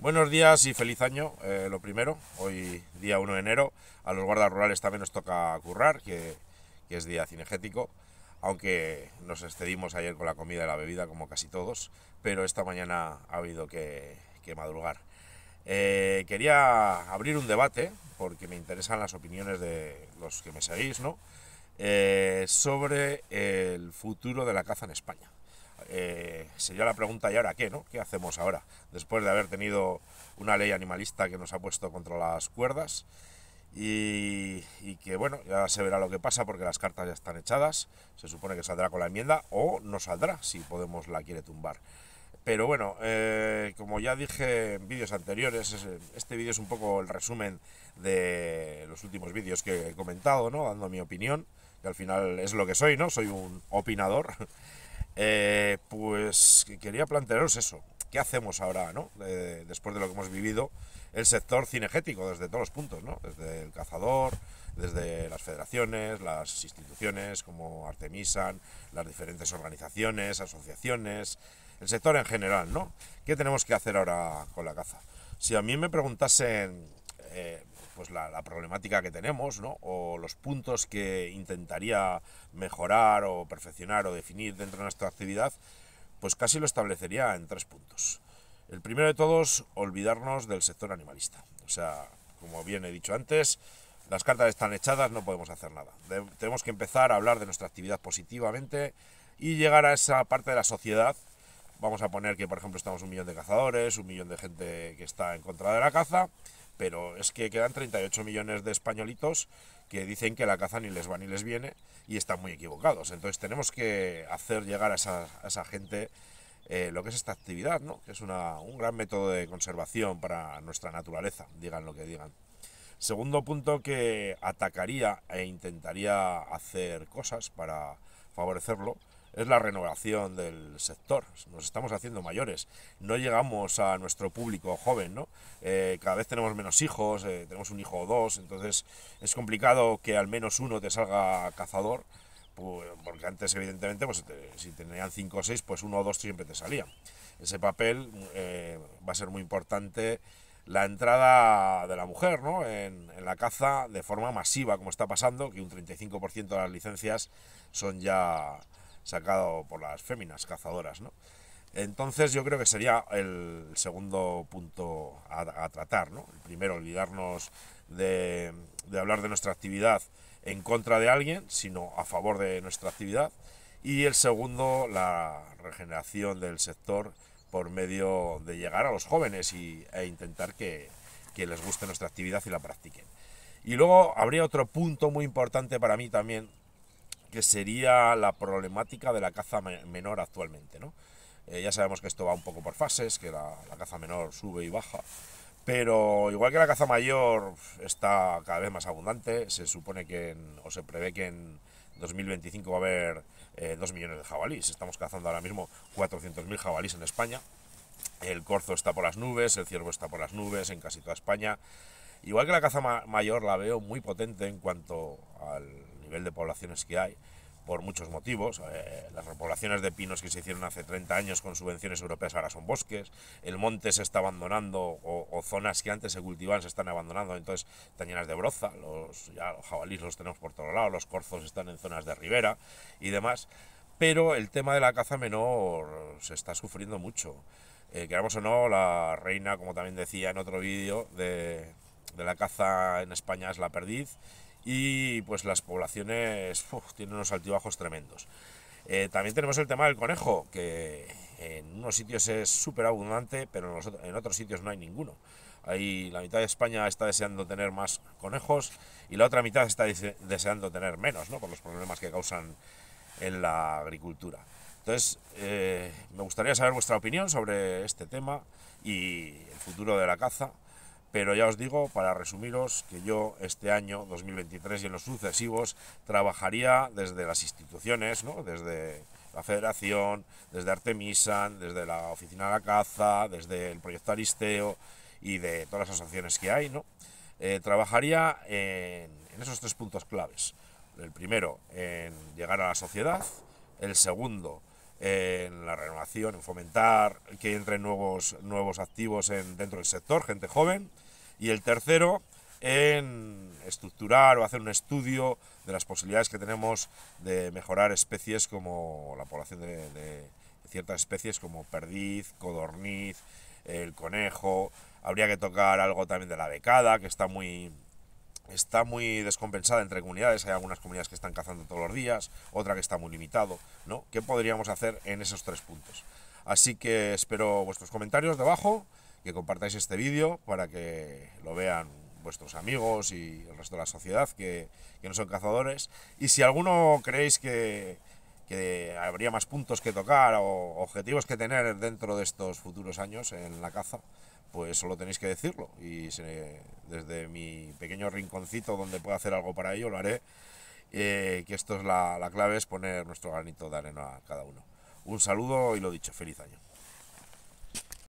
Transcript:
Buenos días y feliz año, eh, lo primero. Hoy, día 1 de enero, a los guardas rurales también nos toca currar, que, es día cinegético, aunque nos excedimos ayer con la comida y la bebida, como casi todos, pero esta mañana ha habido que, madrugar. Eh, quería abrir un debate, porque me interesan las opiniones de los que me seguís, ¿no? Eh, sobre el futuro de la caza en España. Eh, sería la pregunta, ¿y ahora qué? ¿no? ¿Qué hacemos ahora? Después de haber tenido una ley animalista que nos ha puesto contra las cuerdas y, que, bueno, ya se verá lo que pasa porque las cartas ya están echadas, se supone que saldrá con la enmienda o no saldrá si Podemos la quiere tumbar. Pero bueno, eh, como ya dije en vídeos anteriores, este vídeo es un poco el resumen de los últimos vídeos que he comentado, ¿no? Dando mi opinión, que al final es lo que soy, ¿no? Soy un opinador. Eh, pues quería plantearos eso. ¿Qué hacemos ahora, no? Eh, después de lo que hemos vivido, el sector cinegético desde todos los puntos, ¿no? Desde el cazador, desde las federaciones, las instituciones como Artemisan, las diferentes organizaciones, asociaciones, el sector en general, ¿no? ¿Qué tenemos que hacer ahora con la caza? Si a mí me preguntasen eh, pues la, problemática que tenemos, O los puntos que intentaría mejorar o perfeccionar o definir dentro de nuestra actividad, pues casi lo establecería en tres puntos. El primero de todos, olvidarnos del sector animalista. O sea, como bien he dicho antes, las cartas están echadas, no podemos hacer nada. tenemos que empezar a hablar de nuestra actividad positivamente y llegar a esa parte de la sociedad. Vamos a poner que, por ejemplo, estamos un millón de cazadores, un millón de gente que está en contra de la caza, pero es que quedan 38 millones de españolitos que dicen que la caza ni les va ni les viene y están muy equivocados. Entonces tenemos que hacer llegar a esa, gente eh, lo que es esta actividad, ¿no? que es un gran método de conservación para nuestra naturaleza, digan lo que digan. Segundo punto que atacaría e intentaría hacer cosas para favorecerlo es la renovación del sector. Nos estamos haciendo mayores, no llegamos a nuestro público joven, ¿no? Eh, cada vez tenemos menos hijos, eh, tenemos un hijo o dos, entonces es complicado que al menos uno te salga cazador, pues, porque antes evidentemente pues, si tenían cinco o seis, pues uno o dos siempre te salía. Ese papel eh, va a ser muy importante la entrada de la mujer en, en, la caza de forma masiva, como está pasando, que un 35% de las licencias son ya sacado por las féminas cazadoras, Entonces yo creo que sería el segundo punto a, tratar, ¿no? El primero, olvidarnos de, hablar de nuestra actividad en contra de alguien, sino a favor de nuestra actividad. Y el segundo, la regeneración del sector por medio de llegar a los jóvenes y, e intentar que, que les guste nuestra actividad y la practiquen. Y luego habría otro punto muy importante para mí también, que sería la problemática de la caza menor actualmente. ¿no? Eh, ya sabemos que esto va un poco por fases, que la, caza menor sube y baja, pero igual que la caza mayor está cada vez más abundante, se supone que, o se prevé que en 2025 va a haber 2 eh, millones de jabalíes, estamos cazando ahora mismo 400.000 jabalíes en España, el corzo está por las nubes, el ciervo está por las nubes en casi toda España, Igual que la caza mayor la veo muy potente en cuanto al, nivel de poblaciones que hay, por muchos motivos. Eh, las repoblaciones de pinos que se hicieron hace 30 años con subvenciones europeas ahora son bosques. El monte se está abandonando o, zonas que antes se cultivaban se están abandonando, entonces están llenas de broza. Los, los jabalíes los tenemos por todos lados, los corzos están en zonas de ribera y demás. Pero el tema de la caza menor se está sufriendo mucho. Eh, queramos o no, la reina, como también decía en otro vídeo, de, de la caza en España es la perdiz y pues las poblaciones tienen unos altibajos tremendos. Eh, también tenemos el tema del conejo, que en unos sitios es súper abundante, pero en, otros sitios no hay ninguno. Ahí la mitad de España está deseando tener más conejos y la otra mitad está deseando tener menos, ¿no? por los problemas que causan en la agricultura. Entonces, eh, me gustaría saber vuestra opinión sobre este tema y el futuro de la caza. Pero ya os digo, para resumiros, que yo este año 2023 y en los sucesivos trabajaría desde las instituciones, ¿no? desde la Federación, desde Artemisan, desde la Oficina de la Caza, desde el Proyecto Aristeo y de todas las asociaciones que hay. ¿no? Eh, trabajaría en, en esos tres puntos claves. El primero, en llegar a la sociedad. El segundo, en la renovación, en fomentar que entren nuevos, nuevos activos en, dentro del sector, gente joven. Y el tercero, en estructurar o hacer un estudio de las posibilidades que tenemos de mejorar especies como la población de, de ciertas especies como perdiz, codorniz, el conejo. Habría que tocar algo también de la becada, que está muy, está muy descompensada entre comunidades. Hay algunas comunidades que están cazando todos los días, otra que está muy limitado, ¿no? ¿Qué podríamos hacer en esos tres puntos? Así que espero vuestros comentarios debajo, que compartáis este vídeo para que lo vean vuestros amigos y el resto de la sociedad que, no son cazadores. Y si alguno creéis que habría más puntos que tocar o objetivos que tener dentro de estos futuros años en la caza, pues solo tenéis que decirlo. Y desde mi pequeño rinconcito donde pueda hacer algo para ello, lo haré. Eh, que esto es la, la clave, es poner nuestro granito de arena a cada uno. Un saludo y lo dicho, feliz año.